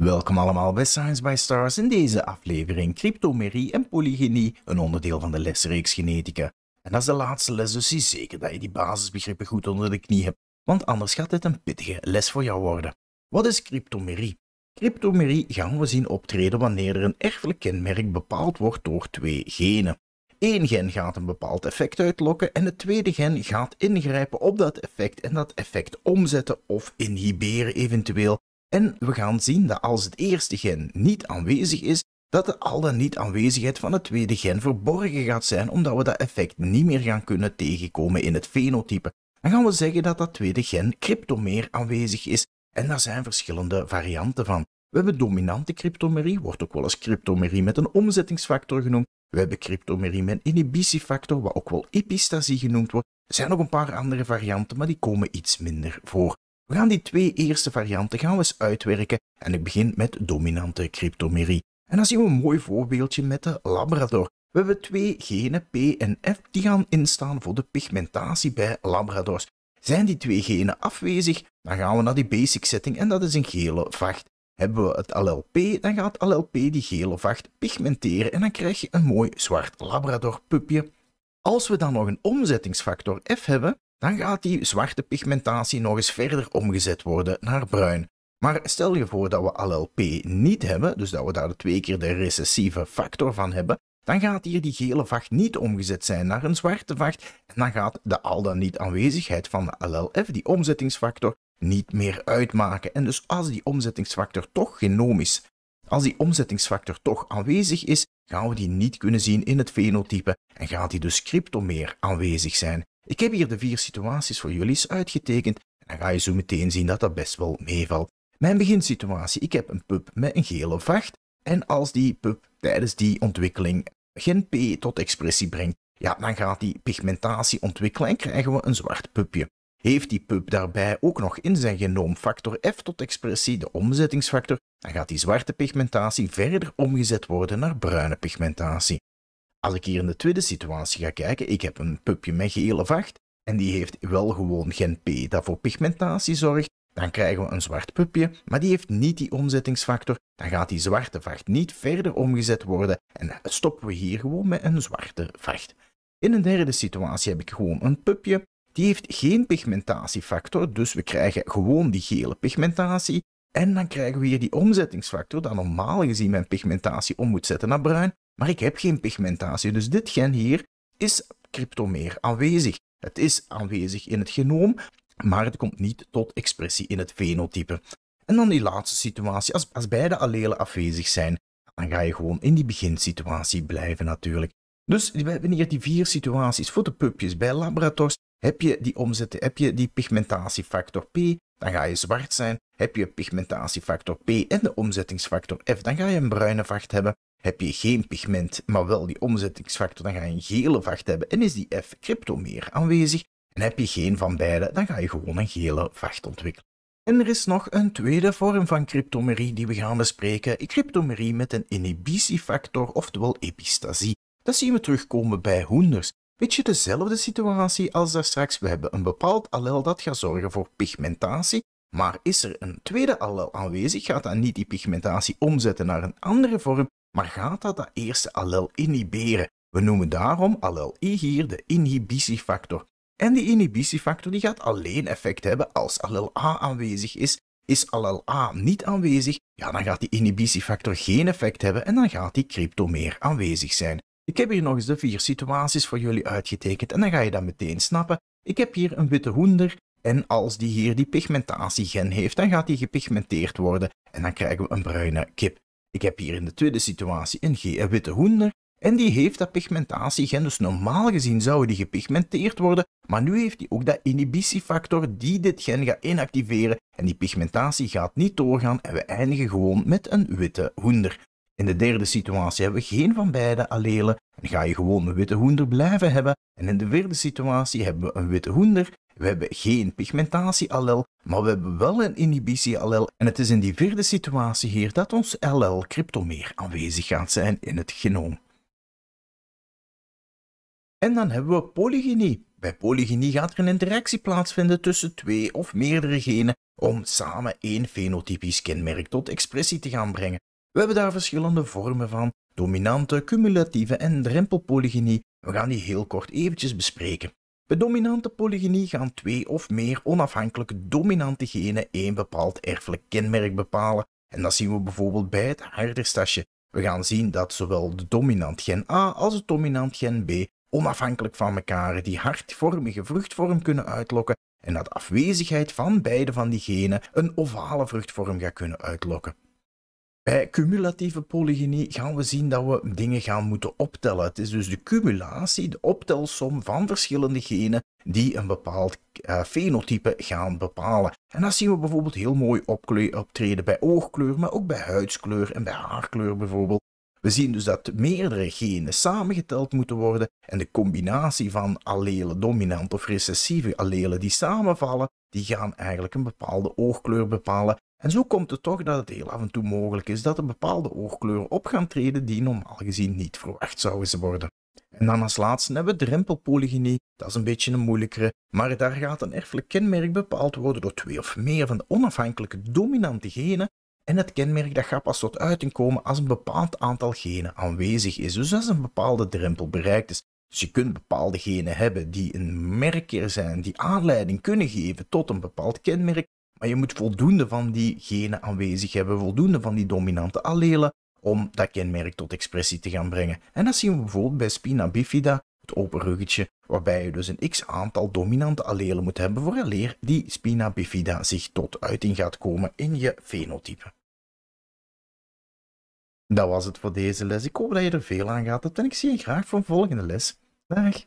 Welkom allemaal bij Science by Stars. In deze aflevering cryptomerie en polygenie, een onderdeel van de lesreeks genetica. En dat is de laatste les, dus zie zeker dat je die basisbegrippen goed onder de knie hebt, want anders gaat dit een pittige les voor jou worden. Wat is cryptomerie? Cryptomerie gaan we zien optreden wanneer er een erfelijk kenmerk bepaald wordt door twee genen. Eén gen gaat een bepaald effect uitlokken en het tweede gen gaat ingrijpen op dat effect en dat effect omzetten of inhiberen eventueel en we gaan zien dat als het eerste gen niet aanwezig is, dat de al dan niet aanwezigheid van het tweede gen verborgen gaat zijn, omdat we dat effect niet meer gaan kunnen tegenkomen in het fenotype. Dan gaan we zeggen dat dat tweede gen cryptomeer aanwezig is, en daar zijn verschillende varianten van. We hebben dominante cryptomerie, wordt ook wel eens cryptomerie met een omzettingsfactor genoemd. We hebben cryptomerie met een inhibitiefactor, wat ook wel epistasie genoemd wordt. Er zijn nog een paar andere varianten, maar die komen iets minder voor. We gaan die twee eerste varianten gaan we eens uitwerken en ik begin met dominante cryptomerie. En dan zien we een mooi voorbeeldje met de Labrador. We hebben twee genen, P en F, die gaan instaan voor de pigmentatie bij Labradors. Zijn die twee genen afwezig, dan gaan we naar die basic setting en dat is een gele vacht. Hebben we het P, dan gaat P die gele vacht pigmenteren en dan krijg je een mooi zwart Labrador pupje. Als we dan nog een omzettingsfactor F hebben, dan gaat die zwarte pigmentatie nog eens verder omgezet worden naar bruin. Maar stel je voor dat we LLP niet hebben, dus dat we daar twee keer de recessieve factor van hebben, dan gaat hier die gele vacht niet omgezet zijn naar een zwarte vacht en dan gaat de al dan niet aanwezigheid van de LLF, die omzettingsfactor, niet meer uitmaken. En dus als die omzettingsfactor toch genomisch, als die omzettingsfactor toch aanwezig is, gaan we die niet kunnen zien in het fenotype en gaat die dus cryptomeer aanwezig zijn. Ik heb hier de vier situaties voor jullie uitgetekend en dan ga je zo meteen zien dat dat best wel meevalt. Mijn beginsituatie, ik heb een pup met een gele vacht en als die pup tijdens die ontwikkeling geen P tot expressie brengt, ja, dan gaat die pigmentatie ontwikkelen en krijgen we een zwart pupje. Heeft die pup daarbij ook nog in zijn genoom factor F tot expressie, de omzettingsfactor, dan gaat die zwarte pigmentatie verder omgezet worden naar bruine pigmentatie. Als ik hier in de tweede situatie ga kijken, ik heb een pupje met gele vacht en die heeft wel gewoon gen P dat voor pigmentatie zorgt, dan krijgen we een zwart pupje, maar die heeft niet die omzettingsfactor, dan gaat die zwarte vacht niet verder omgezet worden en stoppen we hier gewoon met een zwarte vacht. In een derde situatie heb ik gewoon een pupje, die heeft geen pigmentatiefactor, dus we krijgen gewoon die gele pigmentatie. En dan krijgen we hier die omzettingsfactor, dat normaal gezien mijn pigmentatie om moet zetten naar bruin. Maar ik heb geen pigmentatie, dus dit gen hier is cryptomeer aanwezig. Het is aanwezig in het genoom, maar het komt niet tot expressie in het fenotype. En dan die laatste situatie, als, als beide allelen afwezig zijn, dan ga je gewoon in die beginsituatie blijven natuurlijk. Dus we hier die vier situaties voor de pupjes. Bij laborators heb je die heb je die pigmentatiefactor P, dan ga je zwart zijn. Heb je pigmentatiefactor P en de omzettingsfactor F, dan ga je een bruine vacht hebben. Heb je geen pigment, maar wel die omzettingsfactor, dan ga je een gele vacht hebben en is die F cryptomeer aanwezig. En heb je geen van beide, dan ga je gewoon een gele vacht ontwikkelen. En er is nog een tweede vorm van cryptomerie die we gaan bespreken, cryptomerie met een inhibitiefactor, oftewel epistasie. Dat zien we terugkomen bij hoenders. je dezelfde situatie als daar straks. We hebben een bepaald allel dat gaat zorgen voor pigmentatie, maar is er een tweede allel aanwezig, gaat dan niet die pigmentatie omzetten naar een andere vorm maar gaat dat dat eerste allel inhiberen? We noemen daarom allel I hier de inhibitiefactor. En die inhibitiefactor die gaat alleen effect hebben als allel A aanwezig is. Is allel A niet aanwezig, ja, dan gaat die inhibitiefactor geen effect hebben en dan gaat die cryptomeer aanwezig zijn. Ik heb hier nog eens de vier situaties voor jullie uitgetekend en dan ga je dat meteen snappen. Ik heb hier een witte hoender en als die hier die pigmentatiegen heeft, dan gaat die gepigmenteerd worden en dan krijgen we een bruine kip. Ik heb hier in de tweede situatie een witte hoender en die heeft dat pigmentatiegen, dus normaal gezien zou die gepigmenteerd worden, maar nu heeft die ook dat inhibitiefactor die dit gen gaat inactiveren en die pigmentatie gaat niet doorgaan en we eindigen gewoon met een witte hoender. In de derde situatie hebben we geen van beide allelen en ga je gewoon een witte hoender blijven hebben. En in de vierde situatie hebben we een witte hoender we hebben geen pigmentatieallel, maar we hebben wel een inhibitieallel. En het is in die vierde situatie hier dat ons LL-cryptomeer aanwezig gaat zijn in het genoom. En dan hebben we polygenie. Bij polygenie gaat er een interactie plaatsvinden tussen twee of meerdere genen om samen één fenotypisch kenmerk tot expressie te gaan brengen. We hebben daar verschillende vormen van, dominante, cumulatieve en drempelpolygenie. We gaan die heel kort eventjes bespreken. Bij dominante polygenie gaan twee of meer onafhankelijke dominante genen één bepaald erfelijk kenmerk bepalen. En dat zien we bijvoorbeeld bij het stasje. We gaan zien dat zowel de dominant gen A als het dominant gen B onafhankelijk van elkaar die hartvormige vruchtvorm kunnen uitlokken en dat afwezigheid van beide van die genen een ovale vruchtvorm gaat kunnen uitlokken. Bij cumulatieve polygenie gaan we zien dat we dingen gaan moeten optellen. Het is dus de cumulatie, de optelsom van verschillende genen die een bepaald eh, fenotype gaan bepalen. En dat zien we bijvoorbeeld heel mooi optreden bij oogkleur, maar ook bij huidskleur en bij haarkleur bijvoorbeeld. We zien dus dat meerdere genen samengeteld moeten worden en de combinatie van allelen, dominant of recessieve allelen die samenvallen, die gaan eigenlijk een bepaalde oogkleur bepalen en zo komt het toch dat het heel af en toe mogelijk is dat er bepaalde oorkleuren op gaan treden die normaal gezien niet verwacht zouden worden. En dan als laatste hebben we drempelpolygynie. Dat is een beetje een moeilijkere, maar daar gaat een erfelijk kenmerk bepaald worden door twee of meer van de onafhankelijke dominante genen. En het kenmerk dat gaat pas tot uiting komen als een bepaald aantal genen aanwezig is, dus als een bepaalde drempel bereikt is. Dus je kunt bepaalde genen hebben die een merker zijn, die aanleiding kunnen geven tot een bepaald kenmerk, maar je moet voldoende van die genen aanwezig hebben, voldoende van die dominante allelen, om dat kenmerk tot expressie te gaan brengen. En dat zien we bijvoorbeeld bij Spina bifida, het open ruggetje, waarbij je dus een x aantal dominante allelen moet hebben vooraleer die Spina bifida zich tot uiting gaat komen in je fenotype. Dat was het voor deze les. Ik hoop dat je er veel aan gaat hebt en ik zie je graag voor een volgende les. Dag!